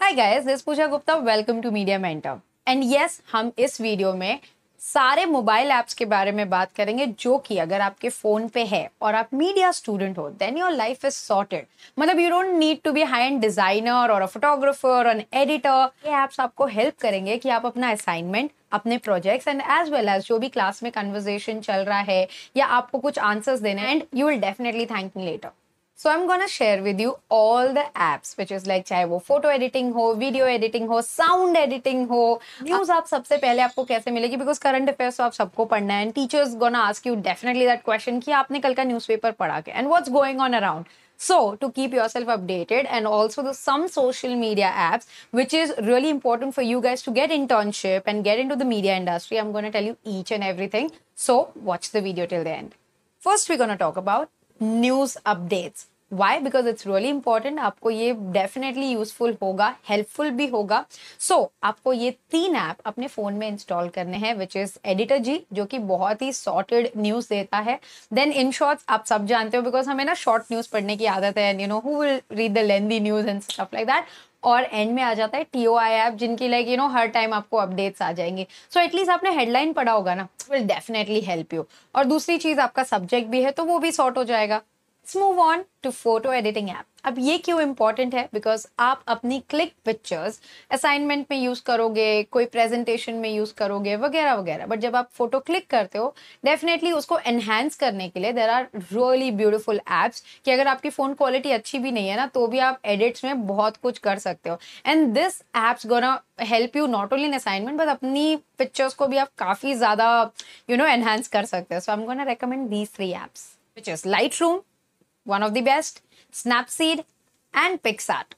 Hi guys this Pooja Gupta welcome to Media Mentor and yes हम इस video में सारे मोबाइल एप्स के बारे में बात करेंगे जो कि अगर आपके फ़ोन पे है और आप मीडिया स्टूडेंट हो then your life is sorted मतलब you don't need to be high end designer और अ फोटोग्राफर एन एडिटर ये एप्स आपको हेल्प करेंगे कि आप अपना असाइनमेंट अपने projects and as well as जो भी क्लास में कन्वर्जेशन चल रहा है या आपको कुछ आंसर्स देना and you will definitely thank me later So I'm going to share with you all the apps, which is like chai wo photo editing ho, video editing ho, sound editing ho. News aap sabse pehle aapko kaise because current affairs aap sabko padhna hai. And teachers going to ask you definitely that question ki aapne kal ka newspaper padha And what's going on around? So, to keep yourself updated and also some social media apps, which is really important for you guys to get internship and get into the media industry, I'm going to tell you each and everything. So, watch the video till the end. First, we're going to talk about news updates why because it's really important आपको ये definitely useful होगा helpful भी होगा सो so, आपको ये तीन app अपने phone में इंस्टॉल करने हैं विच इज़ एडिटर जी जो कि बहुत ही सॉर्टेड न्यूज़ देता है देन इन शॉर्ट्स आप सब जानते हो बिकॉज हमें ना शॉर्ट न्यूज़ पढ़ने की आदत है and you know who will read the lengthy news and stuff like that और एंड में आ जाता है टी ओ आई ऐप जिनकी लाइक यू नो हर टाइम आपको अपडेट्स आ जाएंगे सो so, एटलीस्ट आपने हेडलाइन पढ़ा होगा ना विल डेफिनेटली हेल्प यू और दूसरी चीज़ आपका सब्जेक्ट भी है तो वो भी सॉर्ट हो जाएगा let's move on to photo editing app अब ये क्यों इम्पॉर्टेंट है बिकॉज आप अपनी क्लिक पिक्चर्स असाइनमेंट में यूज़ करोगे कोई प्रेजेंटेशन में यूज़ करोगे वगैरह वगैरह बट जब आप फोटो क्लिक करते हो डेफिनेटली उसको एनहेंस करने के लिए there are really beautiful apps कि अगर आपकी फ़ोन क्वालिटी अच्छी भी नहीं है ना तो भी आप एडिट्स में बहुत कुछ कर सकते हो and this apps gonna help you not only in assignment but अपनी पिक्चर्स को भी आप काफ़ी ज़्यादा यू नो एनहेंस कर सकते हो so I am gonna recommend these three apps which Lightroom one of the best Snapseed and PicsArt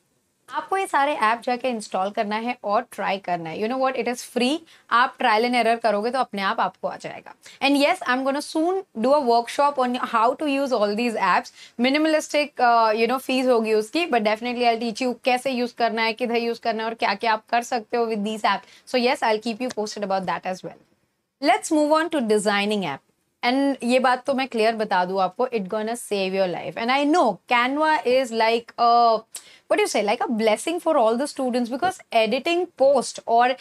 आपको ये सारे ऐप जाके इंस्टॉल करना है और ट्राई करना है you know what it is free आप ट्रायल एंड एरर करोगे तो अपने आप आपको आ जाएगा and yes I am gonna soon do a workshop on how to use all these apps minimalistic you know fees होगी उसकी but definitely I teach you कैसे यूज़ करना है किधर यूज़ करना है और क्या क्या आप कर सकते हो with these app so yes I keep you posted about that as well let's move on to designing app and ये बात तो मैं क्लियर बता दू आपको it gonna save your life and I know Canva is like what you say like a blessing for all the students because editing post और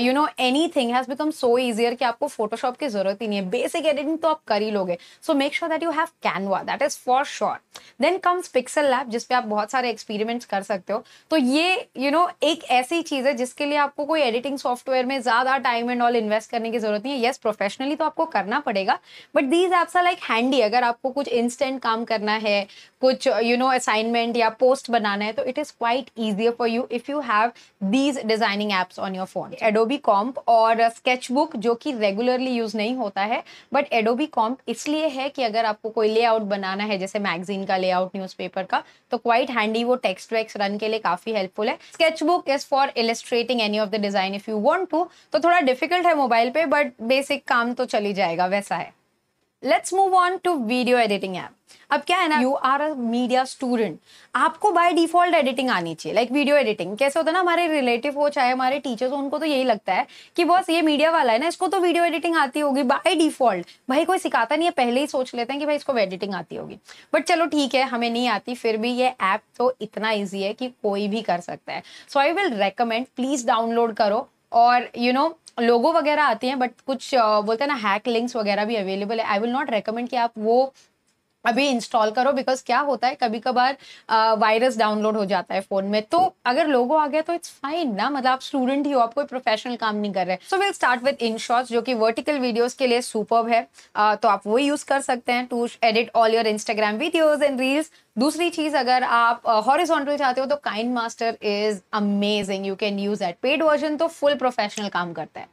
you know anything has become so easier कि आपको Photoshop की जरूरत ही नहीं है basic editing तो आप कर ही लोगे so make sure that you have Canva that is for sure then comes PixelLab जिसपे आप बहुत सारे एक्सपेरिमेंट्स कर सकते हो तो ये यू you नो know, एक ऐसी चीज है जिसके लिए आपको कोई एडिटिंग सॉफ्टवेयर में ज्यादा टाइम एंड ऑल इन्वेस्ट करने की जरूरत नहीं है येस yes, प्रोफेशनली तो आपको करना पड़ेगा but these apps are like handy अगर आपको कुछ इंस्टेंट काम करना है कुछ यू नो असाइनमेंट या पोस्ट बनाना है तो it is quite easier for you if you have these designing apps on your phone Adobe comp और स्केच बुक जो कि रेगुलरली यूज़ नहीं होता है बट एडोबी कॉम्प इसलिए है कि अगर आपको कोई लेआउट बनाना है जैसे मैगजीन का लेआउट न्यूज़पेपर का तो क्वाइट हैंडी वो टेक्स्ट वेक्स रन के लिए काफ़ी हेल्पफुल है Sketchbook is for illustrating any of the design if you want to तो थोड़ा डिफिकल्ट है मोबाइल पे बट बेसिक काम तो चली जाएगा वैसा है let's move on to video editing app अब क्या है ना you are a media student आपको बाय डिफॉल्ट एडिटिंग आनी चाहिए लाइक वीडियो एडिटिंग कैसे होता है ना हमारे रिलेटिव हो चाहे हमारे टीचर्स हो उनको तो यही लगता है कि बस ये मीडिया वाला है ना इसको तो वीडियो एडिटिंग आती होगी बाय डिफॉल्ट भाई कोई सिखाता नहीं है पहले ही सोच लेते हैं कि भाई इसको एडिटिंग आती होगी बट चलो ठीक है हमें नहीं आती फिर भी ये ऐप तो इतना ईजी है कि कोई भी कर सकता है so I will recommend please download करो और यू नो लोगो वगैरह आती हैं बट कुछ बोलते हैं ना हैक लिंक्स वगैरह भी अवेलेबल है आई विल नॉट रिकमेंड कि आप वो अभी इंस्टॉल करो बिकॉज क्या होता है कभी कभार वायरस डाउनलोड हो जाता है फोन में तो अगर लोगो आ गया तो इट्स फाइन ना मतलब आप स्टूडेंट ही हो आप कोई प्रोफेशनल काम नहीं कर रहे so will start with InShot जो कि वर्टिकल वीडियोस के लिए सुपर है uh, तो आप वो यूज कर सकते हैं to edit all your Instagram videos and reels दूसरी चीज अगर आप हॉरिजॉन्टल uh, चाहते हो तो KineMaster is amazing you can use it paid version तो फुल प्रोफेशनल काम करता है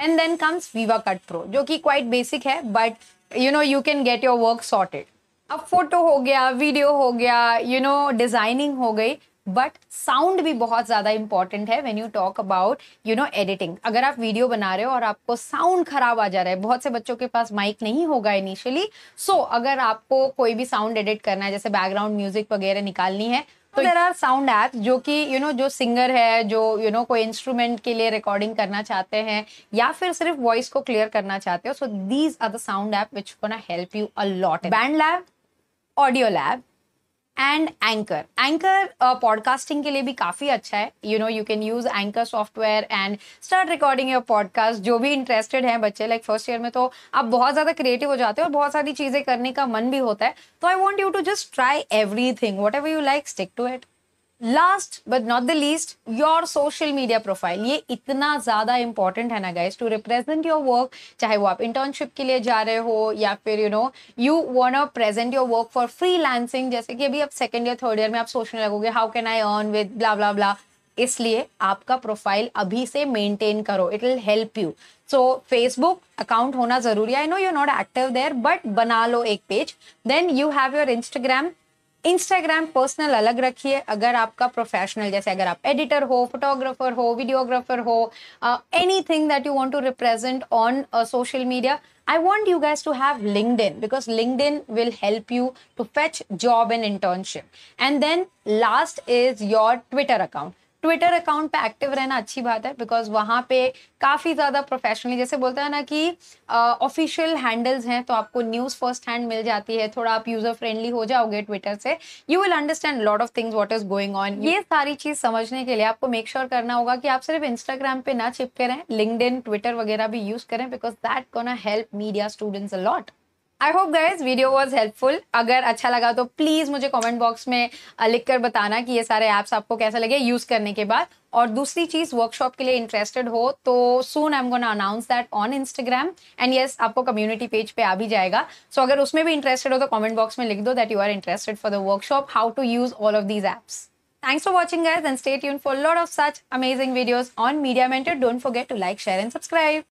and then comes VivaCut pro जो कि क्वाइट बेसिक है but you know you can get your work sorted अब फोटो हो गया वीडियो हो गया यू नो डिजाइनिंग हो गई बट साउंड भी बहुत ज़्यादा इंपॉर्टेंट है when you talk about you know editing अगर आप वीडियो बना रहे हो और आपको साउंड खराब आ जा रहा है बहुत से बच्चों के पास माइक नहीं होगा इनिशियली सो so, अगर आपको कोई भी साउंड एडिट करना है जैसे बैकग्राउंड म्यूजिक वगैरह निकालनी है तो देर आर साउंड ऐप जो कि यू नो जो सिंगर है जो यू you नो know, कोई इंस्ट्रूमेंट के लिए रिकॉर्डिंग करना चाहते हैं या फिर सिर्फ वॉइस को क्लियर करना चाहते हो so these are the sound app which gonna help you a lot BandLab AudioLab and Anchor Anchor podcasting के लिए भी काफ़ी अच्छा है you know you can use Anchor software and start recording your podcast जो भी interested हैं बच्चे लाइक फर्स्ट ईयर में तो आप बहुत ज़्यादा क्रिएटिव हो जाते हो और बहुत सारी चीज़ें करने का मन भी होता है तो I want you to just try everything whatever you like stick to it last but not the least your social media profile ये इतना ज़्यादा इंपॉर्टेंट है ना guys to represent your work चाहे वो आप इंटर्नशिप के लिए जा रहे हो या फिर you know you want present your work for freelancing जैसे कि अभी आप सेकेंड ईयर थर्ड ईयर में आप सोचने लगोगे how can I earn with blah blah blah इसलिए आपका प्रोफाइल अभी से मेंटेन करो it will help you so Facebook account होना जरूरी है I know you not active there but बना लो एक page then you have your Instagram Instagram personal अलग रखिए अगर आपका प्रोफेशनल जैसे अगर आप एडिटर हो फोटोग्राफर हो वीडियोग्राफर हो anything that you want to represent on social media I want you guys to have LinkedIn because LinkedIn will help you to fetch job and internship. And then last is your Twitter account. Twitter account पे active रहना अच्छी बात है because वहाँ पे काफ़ी ज़्यादा professionally जैसे बोलते हैं ना कि ऑफिशियल हैंडल्स हैं तो आपको न्यूज़ फर्स्ट हैंड मिल जाती है थोड़ा आप यूज़र फ्रेंडली हो जाओगे ट्विटर से you will understand lot of things what is going on ये सारी चीज़ समझने के लिए आपको मेक श्योर sure करना होगा कि आप सिर्फ इंस्टाग्राम पर ना चिपके रहें लिंकड ट्विटर वगैरह भी यूज़ करें because that can help media students a lot I hope guys video was helpful अगर अच्छा लगा तो प्लीज़ मुझे कॉमेंट बॉक्स में लिख कर बताना कि ये सारे ऐप्स आपको कैसा लगे यूज़ करने के बाद और दूसरी चीज़ वर्कशॉप के लिए इंटरेस्टेड हो तो soon I am gonna announce that on Instagram and yes आपको कम्युनिटी पेज पे आ भी जाएगा सो so, अगर उसमें भी इंटरेस्टेड हो तो कॉमेंट बॉक्स में लिख दो that you are interested for the workshop how to use all of these apps thanks for watching guys and stay यून for a of such amazing videos on media mentored don't Don't to like share and subscribe